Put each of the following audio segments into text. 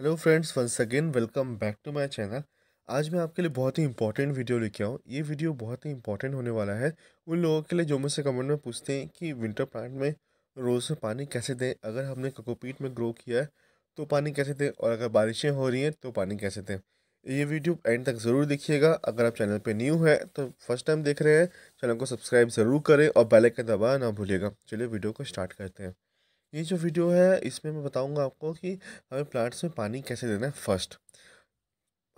hello friends once again welcome back to my channel आज मैं आपके लिए बहुत ही इंपॉर्टेंट वीडियो लेके आऊँ ये वीडियो बहुत ही इंपॉर्टेंट होने वाला है उन लोगों के लिए जो मुझसे कमेंट में पूछते हैं कि विंटर प्लांट में रोज़ में पानी कैसे दें अगर हमने कोकोपीट में ग्रो किया है तो पानी कैसे दें और अगर बारिशें हो रही हैं तो पानी कैसे दें ये वीडियो एंड तक ज़रूर देखिएगा अगर आप चैनल पर न्यू है तो फर्स्ट टाइम देख रहे हैं चैनल को सब्सक्राइब ज़रूर करें और बेल का दबा ना भूलिएगा चलिए वीडियो को स्टार्ट करते हैं ये जो वीडियो है इसमें मैं बताऊंगा आपको कि हमें प्लांट्स में पानी कैसे देना है फर्स्ट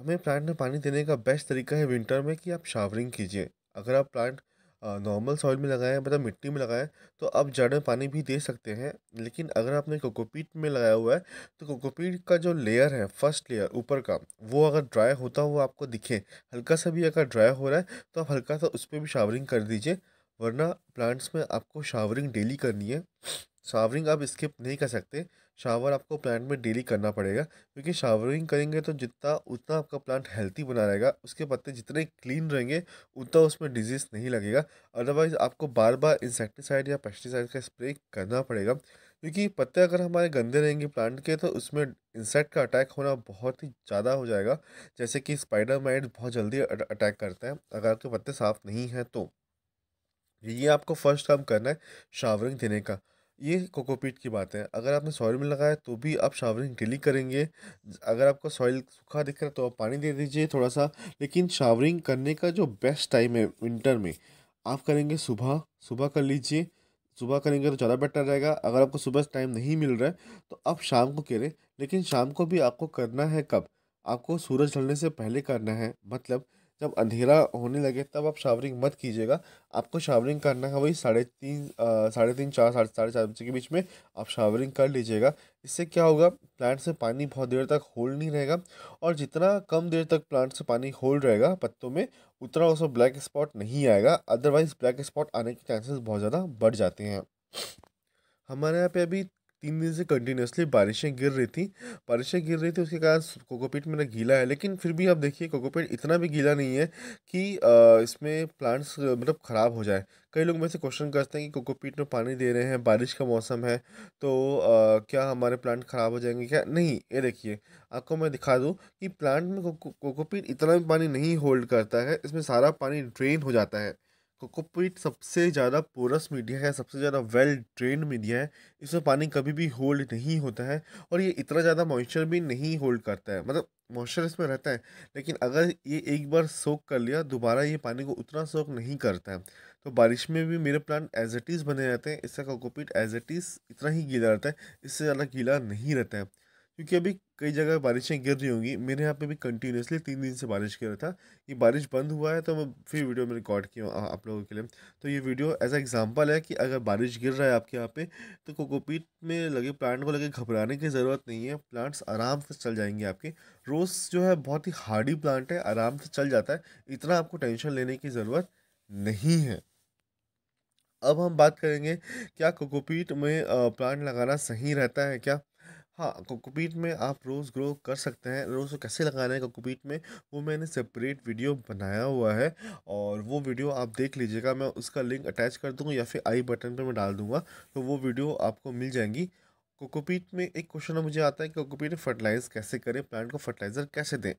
हमें प्लांट में पानी देने का बेस्ट तरीका है विंटर में कि आप शावरिंग कीजिए अगर आप प्लांट नॉर्मल सॉइल में लगाएं मतलब मिट्टी में लगाएं तो आप जड़ में पानी भी दे सकते हैं लेकिन अगर आपने कोकोपीट में लगाया हुआ है तो कोकोपीट का जो लेयर है फर्स्ट लेयर ऊपर का वो अगर ड्राई होता हुआ आपको दिखे हल्का सा भी अगर ड्राई हो रहा है तो आप हल्का सा उस पर भी शावरिंग कर दीजिए वरना प्लांट्स में आपको शावरिंग डेली करनी है शावरिंग आप स्किप नहीं कर सकते शावर आपको प्लांट में डेली करना पड़ेगा क्योंकि शावरिंग करेंगे तो जितना उतना आपका प्लांट हेल्थी बना रहेगा उसके पत्ते जितने क्लीन रहेंगे उतना उसमें डिजीज़ नहीं लगेगा अदरवाइज़ आपको बार बार इंसेक्टिसाइड या पेस्टिसाइड का स्प्रे करना पड़ेगा क्योंकि पत्ते अगर हमारे गंदे रहेंगे प्लांट के तो उसमें इंसेक्ट का अटैक होना बहुत ही ज़्यादा हो जाएगा जैसे कि स्पाइडर माइट बहुत जल्दी अटैक करते हैं अगर आपके पत्ते साफ़ नहीं हैं तो ये आपको फर्स्ट काम करना है शावरिंग देने का ये कोकोपीट की बात है अगर आपने सॉइल में लगाया तो भी आप शावरिंग डेली करेंगे अगर आपको सॉइल सूखा दिख रहा है तो आप पानी दे दीजिए थोड़ा सा लेकिन शावरिंग करने का जो बेस्ट टाइम है विंटर में आप करेंगे सुबह सुबह कर लीजिए सुबह करेंगे तो ज़्यादा बेटर रहेगा अगर आपको सुबह टाइम नहीं मिल रहा है तो आप शाम को करें लेकिन शाम को भी आपको करना है कब आपको सूरज ढलने से पहले करना है मतलब जब अंधेरा होने लगे तब आप शावरिंग मत कीजिएगा आपको शावरिंग करना है वही साढ़े तीन साढ़े तीन चार साढ़े साढ़े चार बजे के बीच में आप शावरिंग कर लीजिएगा इससे क्या होगा प्लांट से पानी बहुत देर तक होल्ड नहीं रहेगा और जितना कम देर तक प्लांट से पानी होल्ड रहेगा पत्तों में उतना उसमें ब्लैक स्पॉट नहीं आएगा अदरवाइज़ ब्लैक स्पॉट आने के चांसेस बहुत ज़्यादा बढ़ जाते हैं हमारे यहाँ पे अभी तीन दिन से कंटिन्यूसली बारिशें गिर रही थी बारिशें गिर रही थी उसके कारण कोकोपीट मेरा गीला है लेकिन फिर भी आप देखिए कोकोपीट इतना भी गीला नहीं है कि इसमें प्लांट्स मतलब ख़राब हो जाए कई लोग मेरे से क्वेश्चन करते हैं कि कोकोपीट में पानी दे रहे हैं बारिश का मौसम है तो क्या हमारे प्लांट ख़राब हो जाएंगे क्या नहीं ये देखिए आपको मैं दिखा दूँ कि प्लांट में कोकोपीट इतना भी पानी नहीं होल्ड करता है इसमें सारा पानी ड्रेन हो जाता है कोकोपीट सबसे ज़्यादा पोरस मीडिया है सबसे ज़्यादा वेल ड्रेन मीडिया है इसमें पानी कभी भी होल्ड नहीं होता है और ये इतना ज़्यादा मॉइस्चर भी नहीं होल्ड करता है मतलब मॉइस्चर इसमें रहता है लेकिन अगर ये एक बार सोक कर लिया दोबारा ये पानी को उतना सोक नहीं करता है तो बारिश में भी मेरे प्लांट एज एट इज़ बने रहते हैं इससे कोकोपीट एज एट इज़ इतना ही गीला रहता है इससे ज़्यादा गीला नहीं रहता है क्योंकि अभी कई जगह बारिशें गिर रही होंगी मेरे यहाँ पे भी कंटिन्यूसली तीन दिन से बारिश गिर रहा था ये बारिश बंद हुआ है तो मैं फिर वीडियो में रिकॉर्ड किया आप लोगों के लिए तो ये वीडियो एज एग्जांपल है कि अगर बारिश गिर रहा है आपके यहाँ पे तो कोकोपीट में लगे प्लांट को लगे घबराने की ज़रूरत नहीं है प्लांट्स आराम से चल जाएंगे आपके रोज़ जो है बहुत ही हार्डी प्लांट है आराम से चल जाता है इतना आपको टेंशन लेने की ज़रूरत नहीं है अब हम बात करेंगे क्या कोकोपीट में प्लांट लगाना सही रहता है क्या हाँ कोकोपीट में आप रोज़ ग्रो कर सकते हैं रोज़ कैसे लगाना है कोकोपीट में वो मैंने सेपरेट वीडियो बनाया हुआ है और वो वीडियो आप देख लीजिएगा मैं उसका लिंक अटैच कर दूँगा या फिर आई बटन पर मैं डाल दूँगा तो वो वीडियो आपको मिल जाएंगी कोकोपीट में एक क्वेश्चन मुझे आता है कि कोकोपीट फर्टिलाइज़ कैसे करें प्लांट को फर्टिलाइज़र कैसे दें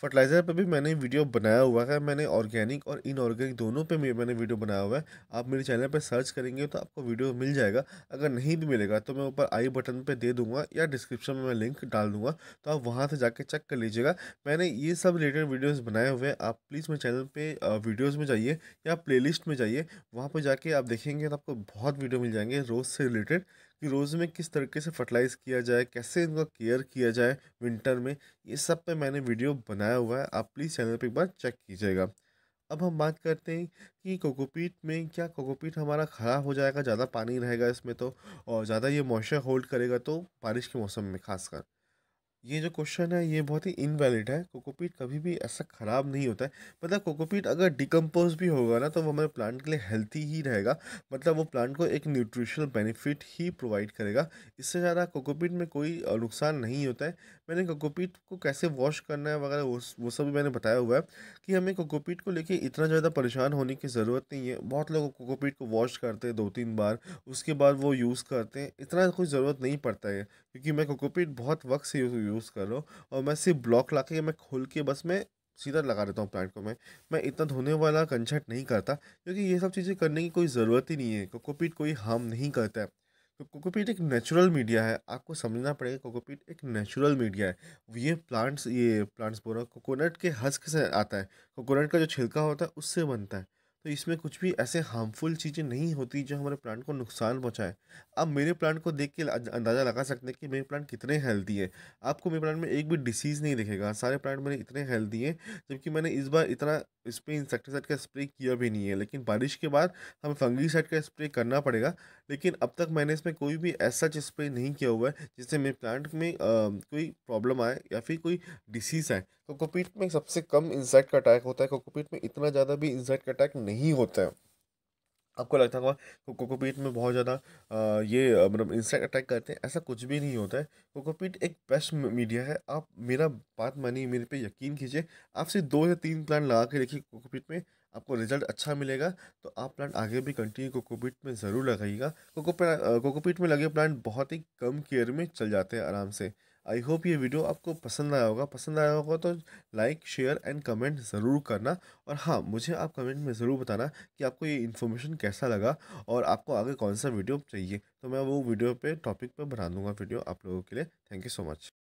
फर्टिलाइज़र पे भी मैंने वीडियो बनाया हुआ है मैंने ऑर्गेनिक और इनऑर्गेनिक दोनों पे मैंने वीडियो बनाया हुआ है आप मेरे चैनल पे सर्च करेंगे तो आपको वीडियो मिल जाएगा अगर नहीं भी मिलेगा तो मैं ऊपर आई बटन पे दे दूंगा या डिस्क्रिप्शन में मैं लिंक डाल दूंगा तो आप वहाँ से जाके चेक कर लीजिएगा मैंने ये सब रिलेटेड वीडियोज़ बनाए हुए हैं आप प्लीज़ मेरे चैनल पर वीडियोज़ में जाइए या प्ले में जाइए वहाँ पर जाके आप देखेंगे तो आपको बहुत वीडियो मिल जाएंगे रोज़ से रिलेटेड कि रोज़ में किस तरीके से फर्टिलाइज किया जाए कैसे इनका केयर किया जाए विंटर में ये सब पे मैंने वीडियो बनाया हुआ है आप प्लीज़ चैनल पर एक बार चेक कीजिएगा अब हम बात करते हैं कि कोकोपीट में क्या कोकोपीट हमारा ख़राब हो जाएगा ज़्यादा पानी रहेगा इसमें तो और ज़्यादा ये मॉइस्चर होल्ड करेगा तो बारिश के मौसम में खासकर ये जो क्वेश्चन है ये बहुत ही इनवैलिड है कोकोपीट कभी भी ऐसा ख़राब नहीं होता है मतलब कोकोपीट अगर डिकम्पोज भी होगा ना तो वो हमारे प्लांट के लिए हेल्थी ही रहेगा मतलब वो प्लांट को एक न्यूट्रिशनल बेनिफिट ही प्रोवाइड करेगा इससे ज़्यादा कोकोपीट में कोई नुकसान नहीं होता है मैंने कोकोपीट को कैसे वॉश करना है वगैरह वो वो सब भी मैंने बताया हुआ है कि हमें कोकोपीट को लेके इतना ज़्यादा परेशान होने की ज़रूरत नहीं है बहुत लोग कोकोपीट को वॉश करते हैं दो तीन बार उसके बाद वो यूज़ करते हैं इतना कोई ज़रूरत नहीं पड़ता है क्योंकि मैं कोकोपीट बहुत वक्त से यूज़ कर रहा हूँ और मैं सिर्फ ब्लॉक ला के मैं खोल के बस मैं सीधा लगा देता हूँ प्लांट को मैं मैं इतना धोने वाला कंछट नहीं करता क्योंकि ये सब चीज़ें करने की कोई ज़रूरत ही नहीं है कोकोपीट कोई हार्म नहीं करता है तो कोकोपीट एक नेचुरल मीडिया है आपको समझना पड़ेगा कोकोपीट एक नेचुरल मीडिया है ये प्लांट्स ये प्लांट्स बोल रहा हूँ कोकोनट के हस्क से आता है कोकोनट का जो छिलका होता है उससे बनता है तो इसमें कुछ भी ऐसे हार्मफुल चीज़ें नहीं होती जो हमारे प्लांट को नुकसान पहुँचाए आप मेरे प्लांट को देख के अं, अंदाज़ा लगा सकते हैं कि मेरे प्लांट कितने हेल्दी है आपको मेरे प्लांट में एक भी डिसीज़ नहीं दिखेगा सारे प्लांट मेरे इतने हेल्दी हैं जबकि मैंने इस बार इतना इस पर इंसेक्टिसाइड का स्प्रे किया भी नहीं है लेकिन बारिश के बाद हमें फंगीसाइड का स्प्रे करना पड़ेगा लेकिन अब तक मैंने इसमें कोई भी ऐसा स्प्रे नहीं किया हुआ है जिससे मेरे प्लांट में आ, कोई प्रॉब्लम आए या फिर कोई डिसीज़ आए कोकोपीट में सबसे कम इंसेक्ट का अटैक होता है कोकोपीट में इतना ज़्यादा भी इंसेक्ट का अटैक नहीं होता है आपको लगता होगा कोकोपीट में बहुत ज़्यादा ये मतलब इंसेक्ट अटैक करते हैं ऐसा कुछ भी नहीं होता है कोकोपीट एक बेस्ट मीडिया है आप मेरा बात मानिए मेरे पे यकीन कीजिए आप सिर्फ दो या तीन प्लांट लगा के देखिए कोकोपीट में आपको रिजल्ट अच्छा मिलेगा तो आप प्लांट आगे भी कंटिन्यू कोकोपीट में ज़रूर लगाइएगा कोकोपीट में लगे प्लांट बहुत ही कम केयर में चल जाते हैं आराम से आई होप ये वीडियो आपको पसंद आया होगा पसंद आया होगा तो लाइक शेयर एंड कमेंट ज़रूर करना और हाँ मुझे आप कमेंट में ज़रूर बताना कि आपको ये इन्फॉर्मेशन कैसा लगा और आपको आगे कौन सा वीडियो चाहिए तो मैं वो वीडियो पे टॉपिक पे बना दूँगा वीडियो आप लोगों के लिए थैंक यू सो मच